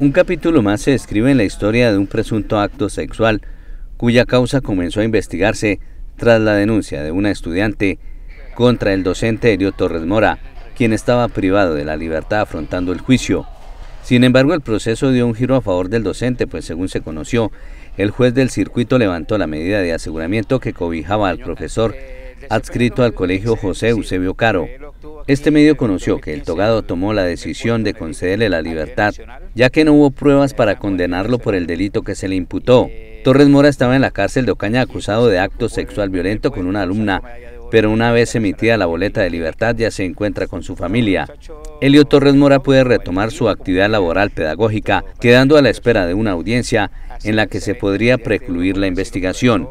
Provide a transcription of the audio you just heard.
Un capítulo más se escribe en la historia de un presunto acto sexual cuya causa comenzó a investigarse tras la denuncia de una estudiante contra el docente Elio Torres Mora, quien estaba privado de la libertad afrontando el juicio. Sin embargo, el proceso dio un giro a favor del docente, pues según se conoció, el juez del circuito levantó la medida de aseguramiento que cobijaba al profesor adscrito al colegio José Eusebio Caro. Este medio conoció que el togado tomó la decisión de concederle la libertad, ya que no hubo pruebas para condenarlo por el delito que se le imputó. Torres Mora estaba en la cárcel de Ocaña acusado de acto sexual violento con una alumna, pero una vez emitida la boleta de libertad ya se encuentra con su familia. Elio Torres Mora puede retomar su actividad laboral pedagógica, quedando a la espera de una audiencia en la que se podría precluir la investigación.